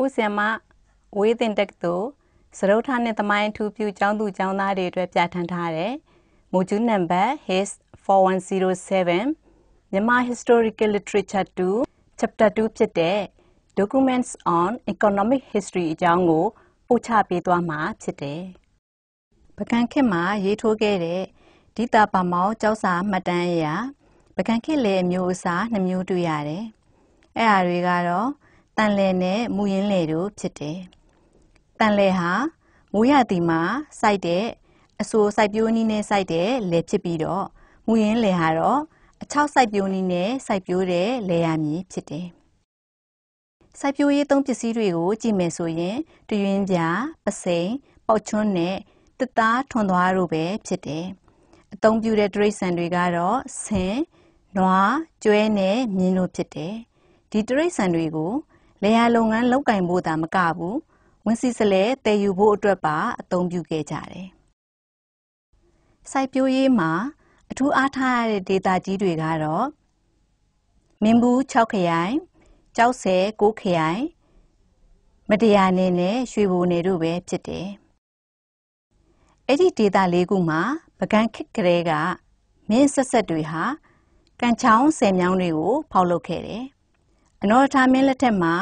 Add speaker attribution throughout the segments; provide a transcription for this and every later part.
Speaker 1: ခုဆင်မဝေးတင်တက်တို့စရုပ်ထနဲ့သမိုင်းထူပြူကျောင်းသူကျောင်းသားတွေအတွက်ပြဋ္ဌာန်းထားတယ်။မူကျူးနံပါတ် His 4107မြန်မာ Historical Literature 2 Chapter 2ဖြစ်တဲ့ Documents on Economic History အကြောင်းကို ပို့ချပေးသွားမှာဖြစ်တယ်။ပကံခေတ်မှာ ရေးထိုးခဲ့တဲ့ဒီတာပါမောင်ကျောက်စာမှတ်တမ်းအရာပကံခေတ်လေမျိုးအစားနှမျိုးတွေ့ရတယ်။အဲ့အရာတွေကတော့တန်လယ်နဲ့မူရင်းလယ်တို့ဖြစ်တယ်။တန်လယ်ဟာမိုးရသီမှာ စိုက်တဲ့အဆိုးစိုက်ပျိုးနည်းနဲ့စိုက်တဲ့လယ်ဖြစ်ပြီးတော့မူရင်းလယ်ဟာတော့အချောက်စိုက်ပျိုးနည်းနဲ့စိုက်ပျိုးတဲ့လယ်ယာမြေဖြစ်တယ်။စိုက်ပျိုးရေးသုံးပစ္စည်းတွေကို ကြည့်မယ်ဆိုရင်တွင်ပြပစိန်ပေါက်ချွန်းနဲ့တစ်သားထွန်သွားတို့ပဲဖြစ်တယ်။အသုံးပြုတဲ့တိရစ္ဆာန်တွေကတော့ဆင်၊နွား၊ကျွဲနဲ့မြင်းတို့ဖြစ်တယ်။ဒီတိရစ္ဆာန်တွေကိုလယ်ယာလုပ်ငန်းလုပ်ကင်ဖို့သာမကဘူးဝင်စီစလဲတည်ယူဖို့အတွက်ပါအသုံးပြုခဲ့ကြတယ်။စိုက်ပျိုးရေးမှာ အထူးအားထားရတဲ့ဒေတာကြီးတွေကတော့မင်းဘူး6ခရိုင်ကြောက်ဆဲ9ခရိုင်မတရားနယ်နဲ့ရွှေဘိုနယ်တို့ပဲဖြစ်တယ်။အဲ့ဒီဒေတာလေးခုမှာပကန်းခစ်ကလေးကမင်းဆက်ဆက်တွေဟာကန်ချောင်းဆယ်မြောင်းတွေကို ဖောက်လုပ်ခဲ့တယ်။အနော်ရထာမင်းလက်ထက်မှာ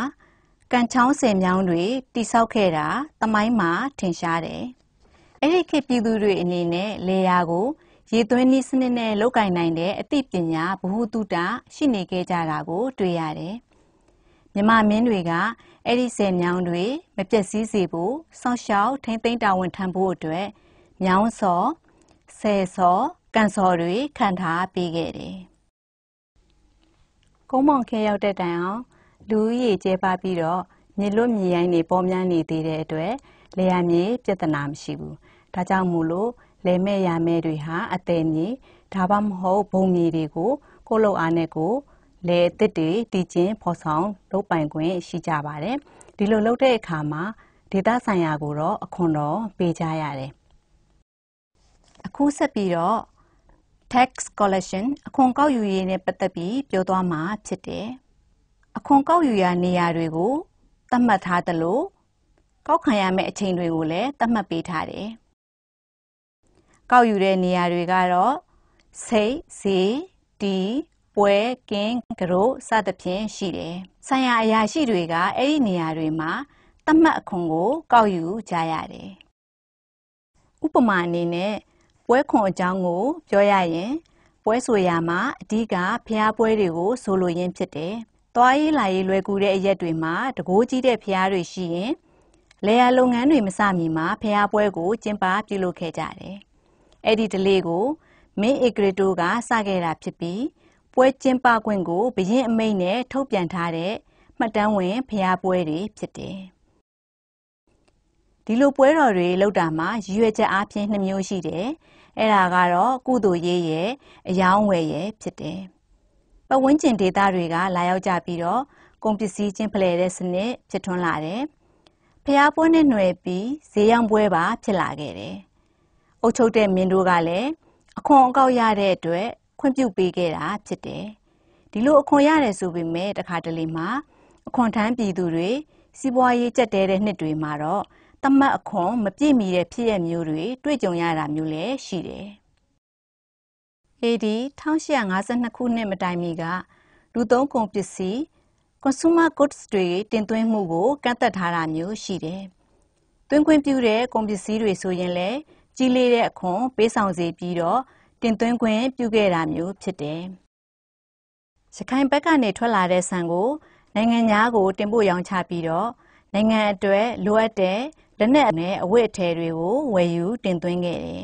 Speaker 1: ကံချောင်းဆင်မြောင်းတွေတိဆောက်ခဲ့တာ သမိုင်းမှာထင်ရှားတယ်။အဲ့ဒီခေတ်ပြည်သူတွေအနေနဲ့လေယာကိုရေသွင်းနည်းစနစ်နဲ့လောက်ကင်နိုင်တဲ့အသိပညာဗဟုသုတရှိနေခဲ့ကြတာကို တွေ့ရတယ်။မြမမင်းတွေကအဲ့ဒီဆယ်မြောင်းတွေမပြည့်စည်စေဖို့စောင့်ရှောက်ထိမ့်သိမ့်တာဝန်ထမ်းဖို့အတွက်မြောင်းစော်ဆယ်စော်ကန်စော်တွေခံထားပေးခဲ့တယ်။ကုန်းမောင်ခင်းရောက်တဲ့တိုင်အောင် လူဦးရေကျဲပါပြီးတော့မြေလွတ်မြေရိုင်းတွေပေါများနေသေးတဲ့အတွက်လယ်ယာမြေပြဿနာမရှိဘူး။ဒါကြောင့်မို့လို့လယ်မဲ့ယာမဲ့တွေဟာအသေးမြေဒါမှမဟုတ်ဘုံမြေတွေကို ကိုလုံအားနဲ့ကိုလယ်အသစ်တွေတည်ကျင်း ဖော်ဆောင်လုပ်ပိုင်ခွင့်ရှိကြပါတယ်။ဒီလိုလုပ်တဲ့အခါမှာဒေသဆိုင်ရာကိုတော့အခွန်တော်ပေးကြရတယ်။အခုဆက်ပြီးတော့ tax collection အခွန်ကောက်ယူရေးနဲ့ပတ်သက်ပြီးပြောသွားမှာဖြစ်တယ်။အခွန်ကောက်ယူရာနေရာတွေကိုသတ်မှတ်ထားသလိုကောက်ခံရမယ့်အချိန်တွေကိုလည်းသတ်မှတ်ပေးထားတယ်။ကောက်ယူတဲ့နေရာတွေကတော့စိတ်၊ဈေး၊တီ၊ပွဲ၊ကင်း၊ကြောစသဖြင့်ရှိတယ်။ဆိုင်ရာအရာရှိတွေကအဲ့ဒီနေရာတွေမှာသတ်မှတ်အခွန်ကို ကောက်ယူကြရတယ်။ဥပမာအနေနဲ့ပွဲခွန်အကြောင်းကိုပြောရရင်ပွဲဆိုရာမှာအဓိကဖျားပွဲတွေကို ဆိုလိုရင်းဖြစ်တယ်။သွားရေးလာရေးလွယ်ကူတဲ့အရက်တွေမှာ တကိုးကြီးတဲ့ဖျားတွေရှိရင်လေယာလုပ်ငန်းတွေမစမီမှာဖျားပွဲကိုကျင်းပပြုလုပ်ခဲ့ကြတယ်။အဲ့ဒီဒလေကိုမင်းအီဂရီတိုကစခဲ့တာဖြစ်ပြီးပွဲကျင်းပခွင့်ကိုဘရင်အမိန့်နဲ့ထုတ်ပြန်ထားတဲ့မှတ်တမ်းဝင်ဖျားပွဲတွေဖြစ်တယ်။ဒီလိုပွဲတော်တွေလောက်တာမှာရည်ရွယ်ချက်အားဖြင့်နှမျိုးရှိတယ်။အဲ့ဒါကတော့ကုသိုလ်ရေးရဲ့အယောင်းဝယ်ရဲ့ဖြစ်တယ်။ပတ်ဝန်းကျင်ဒေသတွေက လာရောက်ကြပြီးတော့ကုန်ပစ္စည်းချင်းဖလှယ်တဲ့စနစ်ဖြစ်ထွန်းလာတယ်။ဖျားပွဲနဲ့ຫນွယ်ပြီးဈေးရောင်းပွဲပါ ဖြစ်လာခဲ့တယ်။အုပ်ချုပ်တဲ့မင်းတို့ကလည်းအခွန်အကောက်ရတဲ့အတွက်ခွင့်ပြုပေးခဲ့တာဖြစ်တယ်။ဒီလိုအခွန်ရတယ်ဆိုပေမဲ့တခါတလေမှာအခွန်ထမ်းပြည်သူတွေစီးပွားရေးကြက်တဲတဲ့နှစ်တွေမှာတော့သတ်မှတ်အခွန်မပြည့်မီတဲ့ဖြစ်ရပ်မျိုးတွေတွေ့ကြုံရတာမျိုးလည်းရှိတယ်။ AD 1852ခုနှစ်မတိုင်မီကလူသုံးကုန်ပစ္စည်း consumer goods တွေတင်သွင်းမှုကိုကန့်သတ်ထားတာမျိုးရှိတယ်။သွင်းခွင့်ပြုတဲ့ကုန်ပစ္စည်းတွေဆိုရင်လည်းကြီးလေးတဲ့အခွန်ပေးဆောင်စေပြီးတော့တင်သွင်းခွင့်ပြုခဲ့တာမျိုးဖြစ်တယ်။ရခိုင်ဘက်ကနေထွက်လာတဲ့ဆန်ကိုနိုင်ငံသားကိုတင်ပို့ရောင်းချပြီးတော့နိုင်ငံအတွက်လိုအပ်တဲ့လက်နက်နဲ့အဝတ်အထည်တွေကိုဝယ်ယူ တင်သွင်းခဲ့တယ်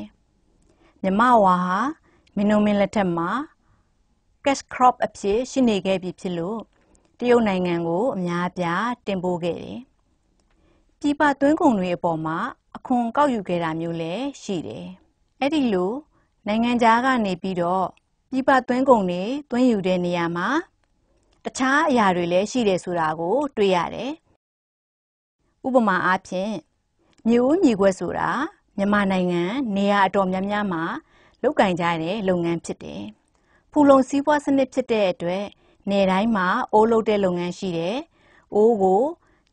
Speaker 1: ။မြမဝါဟာမင်းတို့မင်းလက်ထက်မှာ cash crop အဖြစ် ရှိနေခဲ့ပြီဖြစ်လို့တရုတ်နိုင်ငံကိုအများအပြားတင်ပို့ခဲ့တယ်။ပြည်ပသွင်းကုန်တွေ အပေါ်မှာအခွန်ကောက်ယူခဲ့တာမျိုးလည်းရှိတယ်။အဲ့ဒီလို နိုင်ငံခြားကနေပြီးတော့ပြည်ပသွင်းကုန်တွေသွင်းယူတဲ့နေရာမှာတခြားအရာတွေလည်းရှိတယ်ဆိုတာကို တွေ့ရတယ်။ဥပမာအားဖြင့်မြေဦးမြေခွက်ဆိုတာမြန်မာနိုင်ငံနေရာအတော်များများမှာ လုပ်ကင်ကြတဲ့လုပ်ငန်းဖြစ်တယ်။ဖူလုံစည်းပွားစနစ်ဖြစ်တဲ့အတွက်နေတိုင်းမှာအိုးလုပ်တဲ့လုပ်ငန်းရှိတယ်။အိုးကို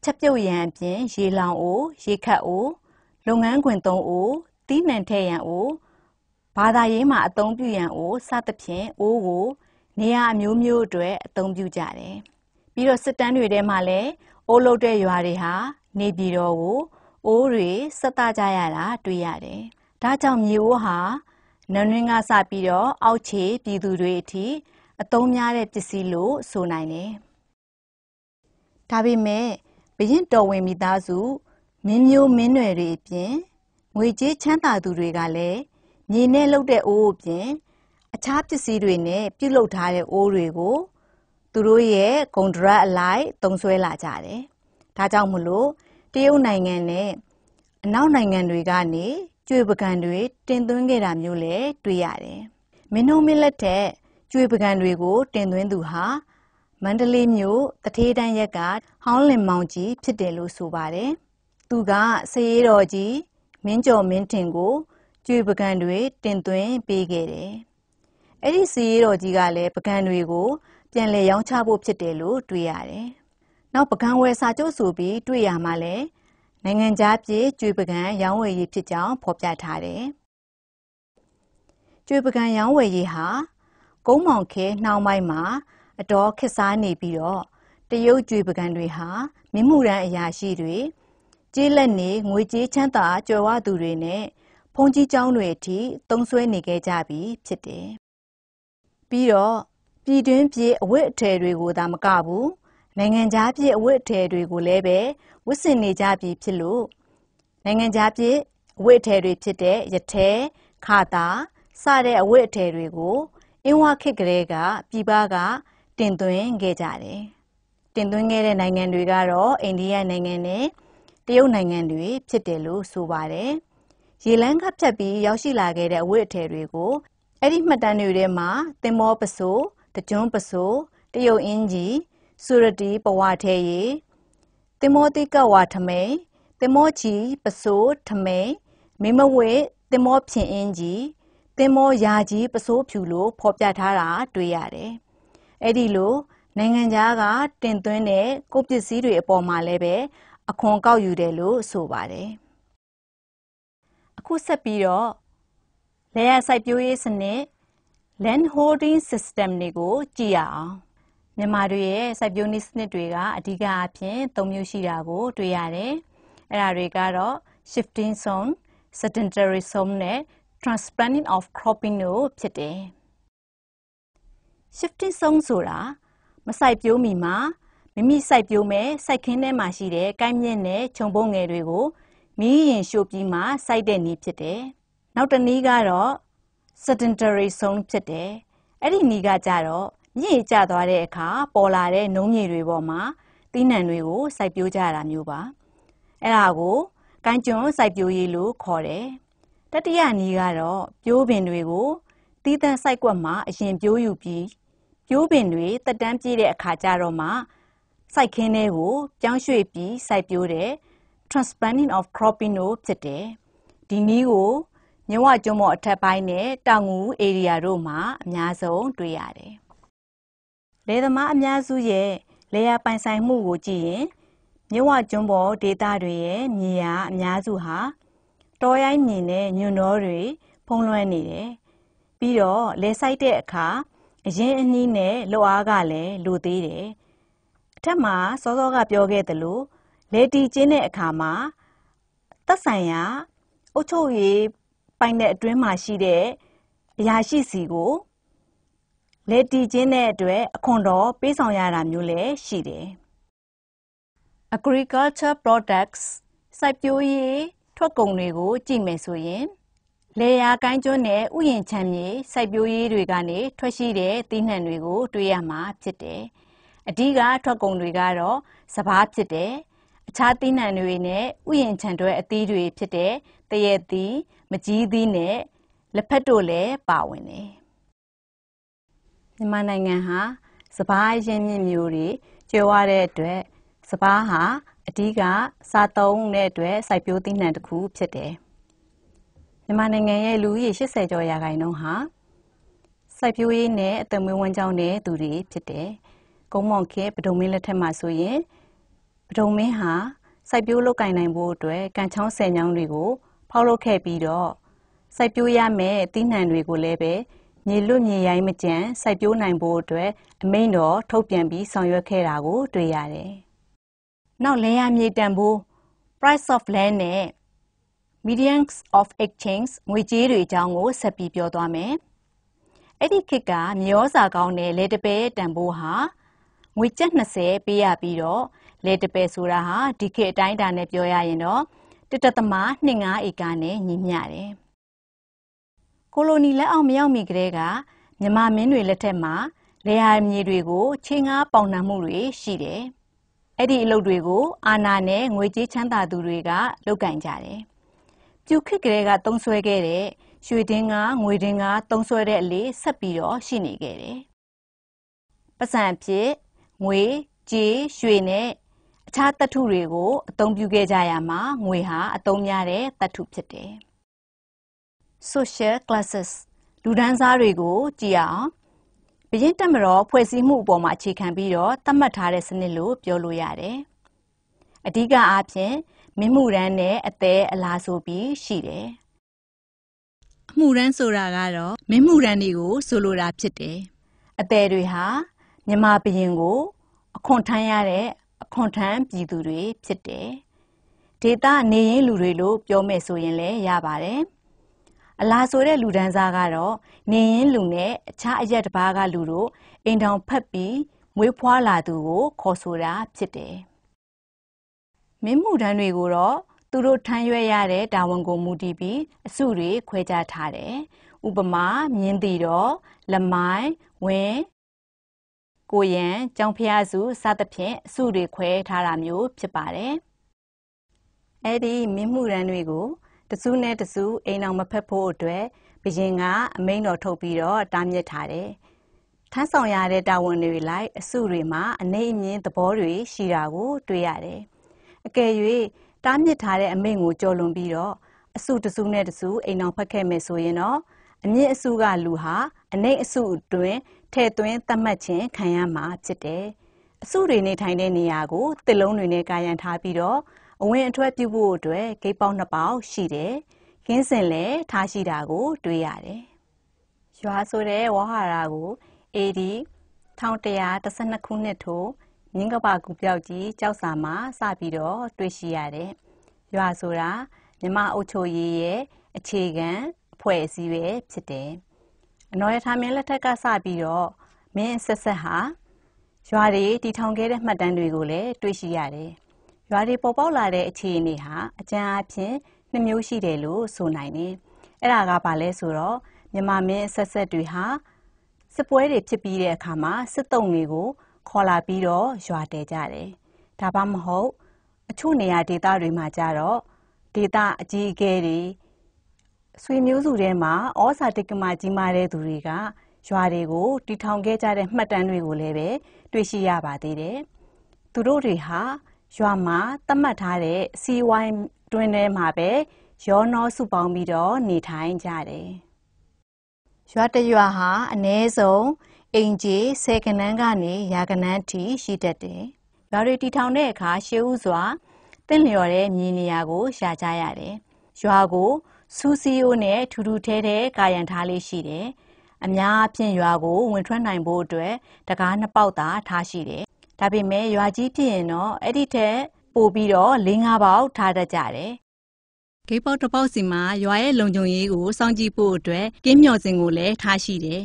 Speaker 1: ချက်ပြုတ်ရန်အပြင်ရေလောင်အိုးရေခတ်အိုးလုပ်ငန်းခွင်သုံးအိုးတီးနှံထည့်ရန်အိုးဘာသာရေးမှာအသုံးပြုရန်အိုးစသဖြင့်အိုးကိုနေရာအမျိုးမျိုးအတွက်အသုံးပြုကြတယ်။ပြီးတော့စစ်တမ်းတွေထဲမှာလည်းအိုးလုပ်တဲ့ရွာတွေဟာနေပြည်တော်ကိုအိုးတွေစက်တကြရတာတွေ့ရတယ်။ဒါကြောင့်မြေအိုးဟာနန်းရင်းကစပြီးတော့အောက်ခြေပြည်သူတွေအထိအသုံးများတဲ့ပစ္စည်းလို့ဆိုနိုင်တယ်။ဒါပေမဲ့ဘရင်တော်ဝင်မိသားစု မင်းမျိုးမင်းနွယ်တွေအပြင်ငွေကြေးချမ်းသာသူတွေကလည်းမြေနဲ့လုပ်တဲ့အိုးအပြင် အခြားပစ္စည်းတွေနဲ့ပြုတ်လုထားတဲ့အိုးတွေကို သူတို့ရဲ့ဂုံဒရက်အလိုက်သုံးဆွဲလာကြတယ်။ဒါကြောင့်မလို့တရုတ်နိုင်ငံနဲ့အနောက်နိုင်ငံတွေကနေကျွေပကံတွေတင်သွင်းခဲ့တာမျိုးလည်းတွေ့ရတယ်။မင်းတို့မလက်ထက်ကျွေပကံတွေကို တင်သွင်းသူဟာမန္တလေးမြို့တထေးတန်းရက်ကဟောင်းလင်မောင်ကြီးဖြစ်တယ်လို့ဆိုပါတယ်။သူကစေရတော်ကြီးမင်းကျော်မင်းထင်ကိုကျွေပကံတွေတင်သွင်းပေးခဲ့တယ်။အဲ့ဒီစေရတော်ကြီးကလည်းပကံတွေကိုပြန်လည်ရောင်းချဖို့ဖြစ်တယ်လို့တွေ့ရတယ်။နောက်ပကံဝယ်စာချုပ်ဆိုပြီးတွေ့ရမှာလဲနိုင်ငံခြားပြည်ကျွေပကံရောင်းဝယ်ရေးဖြစ်ကြောင်းဖော်ပြထားတယ်။ကျွေပကံရောင်းဝယ်ရေးဟာကုန်းမောင်ခဲနှောင်းပိုင်းမှာအတော်ခက်စားနေပြီးတော့တရုတ်ကျွေပကံတွေဟာမြမှုရန်အရာရှိတွေကြေးလက်နေငွေကြေးချမ်းသာကြွယ်ဝသူတွေနဲ့ဖုန်ကြီးကျောင်းတွေအထိသုံးဆွဲနေခဲ့ကြပြီးဖြစ်တယ်။ပြီးတော့ပြည်တွင်းပြည်အဝတ်အထည်တွေကိုသာမကဘူး။နိုင်ငံခြားပြည့်အဝတ်အထည်တွေကိုလည်းပဲဝတ်ဆင်နေကြပြီဖြစ်လို့နိုင်ငံခြားပြည့်အဝတ်အထည်တွေဖြစ်တဲ့ရထဲခါတာစတဲ့အဝတ်အထည်တွေကိုအင်းဝခေတ်ကလေးကပြည်ပကတင်သွင်းခဲ့ကြတယ်။တင်သွင်းခဲ့တဲ့နိုင်ငံတွေကတော့အိန္ဒိယနိုင်ငံနဲ့တရုတ်နိုင်ငံတွေဖြစ်တယ်လို့ဆိုပါတယ်။ရေလန်းကဖြတ်ပြီးရောက်ရှိလာခဲ့တဲ့အဝတ်အထည်တွေကိုအဲ့ဒီမှတ်တမ်းတွေထဲမှာသင်္ဘောပစိုး၊တကြွန်းပစိုး၊တရုတ်အင်းကြီးสุรตีปวาเทเยติโมติกဝါထမေတိမောကြီးပစိုးထမေမိမဝေတိမောဖြင်အင်းကြီးတိမောယာကြီးပစိုးဖြူလို့ဖော်ပြထားတာတွေ့ရတယ်။အဲ့ဒီလိုနိုင်ငံသားက တင်သွင်းတဲ့ကိုပစ္စည်းတွေအပေါ်မှာလည်းပဲ အခွန်ကောက်ယူတယ်လို့ဆိုပါတယ်။အခုဆက်ပြီးတော့လေယာစိုက်ပျိုးရေးစနစ် land holding system တွေကို ကြည့်ရအောင်။မြန်မာတွေရဲ့စိုက်ပျိုးနည်းစနစ်တွေကအဓိကအားဖြင့်၃မျိုးရှိတာကို တွေ့ရတယ်။အဲဒါတွေကတော့ shifting zone, sedentary zone နဲ့ transplanting of cropping တို့ဖြစ်တယ်။ shifting zone ဆိုတာမစိုက်ပျိုးမီမှာမိမိစိုက်ပျိုးမဲ့စိုက်ခင်းထဲမှာရှိတဲ့ကိုင်းမြင့်နဲ့ခြုံပုံးငယ်တွေကို မီးရင်ရှို့ပြီးမှစိုက်တဲ့နည်းဖြစ်တယ်။နောက်တစ်နည်းကတော့ sedentary zone ဖြစ်တယ်။အဲ့ဒီနည်းကကြတော့မြစ်ကျသွားတဲ့အခါပေါ်လာတဲ့နှုံးမြေတွေပေါ်မှာသီးနှံတွေကိုစိုက်ပျိုးကြတာမျိုးပါအဲ့ဒါကိုကိုင်းကျွန်းစိုက်ပျိုးရေးလို့ခေါ်တယ်တတိယနည်းကတော့ပြိုးပင်တွေကို သီးသန့်စိုက်ကွက်မှာအရင်ပြိုးယူပြီးပြိုးပင်တွေတက်တန်းပြည့်တဲ့အခါကျတော့မှ စိုက်ခင်းတွေကိုပြောင်းရွှေ့ပြီးစိုက်ပျိုးတဲ့ transplanting of cropping လို့ဖြစ်တယ်ဒီနည်းကိုမြဝကျွန်းမော်အထက်ပိုင်းနဲ့တောင်ငူ area တို့မှာအများဆုံးတွေ့ရတယ်လယ်သမားအများစုရဲ့လယ်ယာပိုင်ဆိုင်မှုကိုကြည့်ရင်မြဝကျွန်းပေါ်ဒေသတွေရဲ့မြေယာအများစုဟာတောရိုင်းမြေနဲ့ညွန့်တော်တွေဖုံးလွှမ်းနေတယ်။ပြီးတော့လဲဆိုင်တဲ့အခါအရင်အနှီးနဲ့လောက်အားကလည်းလိုသေးတယ်။အထက်မှာစောစောက ပြောခဲ့သလိုလဲတီကျင်းတဲ့အခါမှာသက်ဆိုင်ရာအုတ်ချုပ်ရေးပိုင်တဲ့အတွင်းမှာရှိတဲ့အရာရှိစီကိုလဲတီခြင်းတဲ့အတွက်အခွန်တော်ပေးဆောင်ရတာမျိုးလည်းရှိတယ်။ Agriculture products စိုက်ပျိုးရေးထွက်ကုန်တွေကို ကြည့်မယ်ဆိုရင်လေယာကိုင်းကျွန်းနဲ့ဥယျာဉ်ခြံမြေစိုက်ပျိုးရေးတွေကနေထွက်ရှိတဲ့သီးနှံတွေကို တွေ့ရမှာဖြစ်တယ်။အဓိကထွက်ကုန်တွေကတော့စပါးဖြစ်တယ်။အခြားသီးနှံတွေနဲ့ဥယျာဉ်ခြံတွဲအသီးတွေဖြစ်တဲ့တရက်သီး၊မကြီးသီးနဲ့လက်ဖက်တို့လည်းပါဝင်တယ်။မြန်မာနိုင်ငံဟာစပားအရင်းမြစ်မျိုးတွေကြွယ်ဝတဲ့အတွက်စပားဟာအဓိကစားသုံးတဲ့အတွက်စိုက်ပျိုးသီးနှံတစ်ခုဖြစ်တယ်။မြန်မာနိုင်ငံရဲ့လူဦးရေ80ကျော်ရာခိုင်နှုန်းဟာစိုက်ပျိုးရေးနဲ့အသက်မွေးဝမ်းကြောင်းတဲ့သူတွေဖြစ်တယ်။ကုန်းမောင်ခေပဒုံမင်းလက်ထက်မှာဆိုရင်ပဒုံမင်းဟာစိုက်ပျိုးလုပ်ကင်နိုင်ဖို့အတွက်ကံချောင်းဆယ်ချောင်းတွေကိုဖောက်လုပ်ခဲ့ပြီးတော့စိုက်ပျိုးရမယ့်သီးနှံတွေကိုလည်းပဲမြေလွတ်မြေရိုင်းမကျန်စိုက်ပျိုးနိုင်ဖို့အတွက်အမိန့်တော်ထုတ်ပြန်ပြီးဆောင်ရွက်ခဲ့တာကိုတွေ့ရတယ်။နောက်လင်းရမြေတန်ဖိုး price of land နဲ့ medians of exchange ငွေကြေးတွေအကြောင်းကိုဆက်ပြီးပြောသွားမယ်။အဲ့ဒီခေတ်ကမြေဩဇာကောင်းတဲ့လေတပဲတန်ဖိုးဟာငွေကျပ်20ပေးရပြီးတော့လေတပဲဆိုတာဟာဒီခေတ်အတိုင်းအတာနဲ့ပြောရရင်တော့တတသမ25ဧကနဲ့ညီမျှတယ်။ကိုလိုနီလက်အောက်မရောက်မီကတည်းကမြမမင်းတွေလက်ထက်မှာလေယာဉ်မြေတွေကိုချေငါပေါင်နှံမှုတွေ ရှိတယ်။အဲ့ဒီအလုပ်တွေကို အာနာနဲ့ငွေကြေးချမ်းသာသူတွေက လုပ်ကင်ကြတယ်။ပြူခစ်ကလေးကသုံးဆွဲခဲ့တဲ့ရွှေတင်းကငွေတင်းကသုံးဆွဲတဲ့အလေးဆက်ပြီးတော့ရှိနေခဲ့တယ်။ပစံအဖြစ်ငွေကြေးရွှေနဲ့အခြားတတ္ထုတွေကိုအသုံးပြုခဲ့ကြရမှာငွေဟာအသုံးများတဲ့တတ္ထုဖြစ်တယ်။ social classes လူဒန်းစားတွေကို ကြည့်ရအောင်ဘရင်တက်မတော်ဖွဲ့စည်းမှုအပေါ်မှာအခြေခံပြီးတော့သတ်မှတ်ထားတဲ့စနစ်လို့ပြောလို့ရတယ်အဓိကအားဖြင့်မင်းမှုရန်နဲ့အသေးအလားဆိုပြီးရှိတယ်အမှုရန်ဆိုတာကတော့မင်းမှုရန်တွေကို ဆိုလိုတာဖြစ်တယ်အသေးတွေဟာမြမဘရင်ကို အခွန်ထမ်းရတဲ့အခွန်ထမ်းပြည်သူတွေ ဖြစ်တယ်ဒေတာနေရင်လူတွေလို့ပြောမယ်ဆိုရင်လည်းရပါတယ်။အလာဆိုတဲ့လူဒန်းစားကတော့နေရင်လူနဲ့အခြားအရက်တစ်ပါးကလူတို့အိမ်တောင် ဖက်ပြီးမွေးဖွားလာသူကိုခေါ်ဆိုတာဖြစ်တယ်။မင်းမှုဒန်းတွေကိုတော့သူတို့ထမ်းရွက်ရတဲ့တာဝန်ကိုမူတည်ပြီးအစုတွေခွဲခြားထားတယ်။ဥပမာမြင်းတီတော်လမိုင်းဝင်းကိုရန်ကြောင်ဖျားစုစသဖြင့်အစုတွေခွဲထားတာမျိုး ဖြစ်ပါတယ်။အဲ့ဒီမင်းမှုရန်တွေကိုတစုနဲ့တစုအိမ်အောင်မဖက်ဖို့အတွက်ဘရင်ကအမိန့်တော်ထုတ်ပြီးတော့တားမြစ်ထားတယ်။ထမ်းဆောင်ရတဲ့တာဝန်တွေလိုက်အစုတွေမှာအနေအမြင်သဘောတွေရှိတာကို တွေ့ရတယ်။အကယ်၍တားမြစ်ထားတဲ့အမိန့်ကိုကျော်လွန်ပြီးတော့အစုတစုနဲ့တစုအိမ်အောင်ဖက်ခဲ့မယ်ဆိုရင်တော့အမြင့်အစုကလူဟာအနေအစုအတွင်းထဲ့သွင်းသတ်မှတ်ခြင်းခံရမှာဖြစ်တယ်။အစုတွေနေထိုင်တဲ့နေရာကိုတစ်လုံးတွေနဲ့ကာရန်ထားပြီးတော့အဝင်အထွက်ပြုဖို့အတွက်ဂိတ်ပေါက်နှစ်ပေါက်ရှိတယ်။ကင်းစင်လည်းထားရှိတာကို တွေ့ရတယ်။ရွာဆိုတဲ့ဝဟာရကို AD 1112ခုနှစ်ထိုမြင်းကပါကူပြောက်ကြီးကြောက်စာမှာစပြီးတော့တွေ့ရှိရတယ်။ရွာဆိုတာမြမအုပ်ချုပ်ရေးရဲ့အခြေခံအဖွဲ့အစည်းပဲဖြစ်တယ်။အနော်ရထားမင်းလက်ထက်ကစပြီးတော့မင်းဆက်ဆက်ဟာရွာတွေတီထောင်ခဲ့တဲ့မှတ်တမ်းတွေကိုလည်းတွေ့ရှိရတယ်။ရွာတွေပေါ်ပေါက်လာတဲ့အခြေအနေဟာအကျန်းအဖြစ်နှမျိုးရှိတယ်လို့ဆိုနိုင်တယ်။အဲ့ဒါကဘာလဲဆိုတော့မြန်မာမင်းဆက်ဆက်တွေဟာစစ်ပွဲတွေဖြစ်ပြီးတဲ့အခါမှာစစ်တုံးတွေကိုခေါ်လာပြီးတော့ရွာတဲကြတယ်။ဒါပါမဟုတ်အချို့နေရာဒေသတွေမှာကြတော့ဒေသအကြီးအကဲတွေဆွေမျိုးစုထဲမှာဩစာတက္ကမကြီးမားတဲ့သူတွေကရွာတွေကိုတီထောင်ခဲ့ကြတဲ့မှတ်တမ်းတွေကိုလည်းပဲတွေ့ရှိရပါသေးတယ်။သူတို့တွေဟာရွာမှာသတ်မှတ်ထားတဲ့စီးဝိုင်းတွင်းထဲမှာပဲရောနှောစုပေါင်းပြီးတော့နေထိုင်ကြတယ်။ရွာတရွာဟာအ ਨੇ ဆုံးအိမ်ကြီးဆယ်ကနန်းကနေရာကနန်းထိရှိတတ်တယ်။ရွာတွေတီထောင်တဲ့အခါရှေးဦးစွာတင့်လျော်တဲ့မြေနေရာကိုရှာကြရတယ်။ရွာကိုစူးစီးရိုးနဲ့ထူထူထဲထဲကာရံထားလေးရှိတယ်။အများအပြားရွာကို ဝင်ထွက်နိုင်ဖို့အတွက်တကားနှစ်ပေါက်သာထားရှိတယ်။ဒါပေမဲ့ရွာကြီးဖြစ်ရင်တော့အဲ့ဒီထက်ပိုပြီးတော့၄၅ပေါက်ထားတတ်ကြတယ်ဂိတ်ပေါက်တစ်ပေါက်စီမှာရွာရဲ့လုံခြုံရေးကိုစောင့်ကြည့်ဖို့အတွက်ကင်းမြော်စင်ကိုလည်းထားရှိတယ်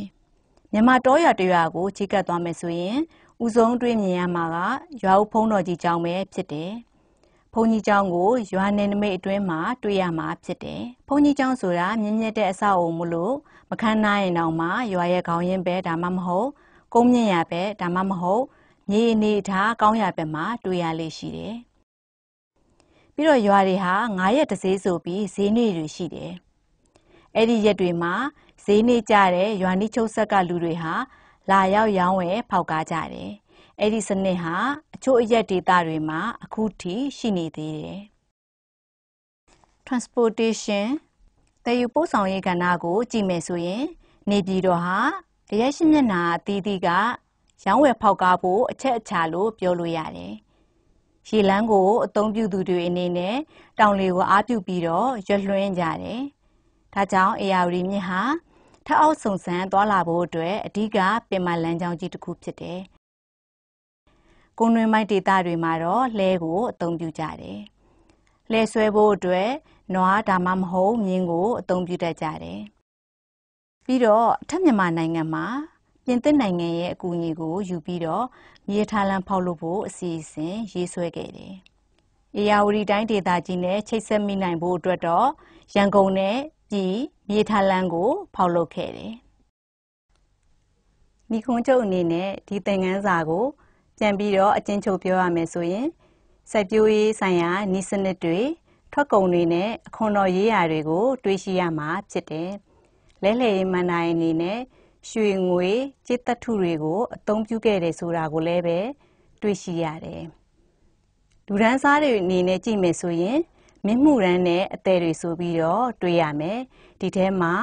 Speaker 1: မြန်မာတော်ရွာတရွာကိုချိကပ်သွားမယ်ဆိုရင်ဦးဆုံးတွေ့မြင်ရမှာကရွာဦးဖုံးတော်ကြီးကျောင်းပဲဖြစ်တယ်ဘုန်းကြီးကျောင်းကိုရွာနယ်နိမိတ်အတွင်းမှာတွေ့ရမှာဖြစ်တယ်။ဘုန်းကြီးကျောင်းဆိုတာမြင့်မြတ်တဲ့အဆောက်အအုံမလို့မခန်းနိုင်ရင်တောင်မှရွာရဲ့ခေါင်းရင်းပဲဒါမှမဟုတ်ကုန်းမြင့်ရပဲဒါမှမဟုတ်မြေအနေထားကောင်းရာဘက်မှာ တွေ့ရလေရှိတယ်။ပြီးတော့ရွာတွေဟာ9ရက်တစ်စေးဆိုပြီးဈေးနေတွေရှိတယ်။အဲ့ဒီရက်တွေမှာဈေးနေကြတဲ့ရွာနီးချုပ်ဆက်ကလူတွေဟာ လာရောက်ရောင်းဝယ်ဖောက်ကားကြတယ်။အဲ့ဒီစနစ်ဟာအချို့အရက်ဒေသတွေမှာအခုထိရှိနေသေးတယ်။ transportation တည်ယူပို့ဆောင်ရေးကဏ္ဍကို ကြည့်မယ်ဆိုရင် နေပြည်တော်ဟာအရက်ရှိမျက်နှာအသီးသီးကရောင်းဝယ်ဖောက်ကားဖို့အချက်အချာလို့ပြောလို့ရတယ်။ရေလန်းကိုအသုံးပြုသူတွေအနေနဲ့တောင်လေကိုအားပြုပြီးတော့ရွက်လွှင်းကြတယ်။ဒါကြောင့်အေယာဝတီမြစ်ဟာထအောက်စုံစမ်းသွားလာဖို့အတွက်အဓိကပင်မလန်းချောင်းကြီးတစ်ခုဖြစ်တယ်။ကုန်းတွင်းမိုက်ဒေသတွေမှာတော့လဲကိုအသုံးပြုကြတယ်။လဲဆွဲဖို့အတွက်နွားဒါမှမဟုတ်မြင်းကိုအသုံးပြုတတ်ကြတယ်။ပြီးတော့အထက်မြန်မာနိုင်ငံမှာပြင်သစ်နိုင်ငံရဲ့အကူအညီကိုယူပြီးတော့မြေထားလမ်းဖောက်လုပ်ဖို့အစီအစဉ်ရေးဆွဲခဲ့တယ်။အေယာဝတီတိုင်းဒေသကြီးနဲ့ချိတ်ဆက်မိနိုင်ဖို့အတွက်တော့ရန်ကုန်နဲ့ပြည်မြေထားလမ်းကို ဖောက်လုပ်ခဲ့တယ်။မိခွန်းချုပ်အနေနဲ့ဒီသင်ခန်းစာကိုပြန်ပြီးတော့အကျဉ်းချုပ်ပြောရမယ်ဆိုရင်စိုက်ပျိုးရေးဆိုင်ရာနှီးစနစ်တွေထွက်ကုန်တွေနဲ့အခွန်တော်ရေးရာတွေကို တွေးရှိရမှာဖြစ်တယ်။လဲလှယ်ရေးမန္တန်အနေနဲ့ရွှေငွေကြေးသတ္ထုတွေကိုအသုံးပြုခဲ့တယ်ဆိုတာကိုလည်းပဲတွေ့ရှိရတယ်။လူဒန်းစားတွေအနေနဲ့ကြည့်မယ်ဆိုရင်မင်းမှုရန်နဲ့အသေးတွေဆိုပြီးတော့တွေ့ရမယ်။ဒီထဲမှာ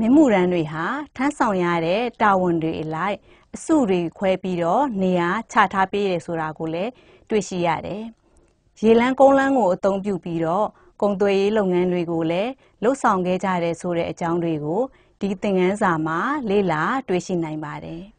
Speaker 1: မင်းမှုရန်တွေဟာထမ်းဆောင်ရတဲ့တာဝန်တွေအလိုက်အစုတွေခွဲပြီးတော့နေရာချထားပေးတယ်ဆိုတာကိုလည်းတွေ့ရှိရတယ်။ရေလန်းကုန်းလန်းကိုအသုံးပြုပြီးတော့ကုန်သွယ်ရေးလုပ်ငန်းတွေကိုလည်းလှုပ်ဆောင်ခဲ့ကြတယ်ဆိုတဲ့အကြောင်းတွေကိုဒီသင်ခန်းစာမှာ လေ့လာ တွေ့ရှိနိုင်ပါတယ်။